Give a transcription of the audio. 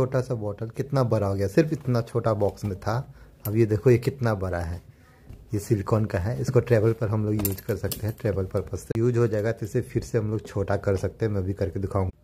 छोटा सा बॉटल कितना बड़ा हो गया सिर्फ इतना छोटा बॉक्स में था अब ये देखो ये कितना बड़ा है ये सिलिकॉन का है इसको ट्रेवल पर हम लोग यूज कर सकते हैं ट्रेवल पर्पज से यूज हो जाएगा तो इसे फिर से हम लोग छोटा कर सकते हैं मैं भी करके दिखाऊंगा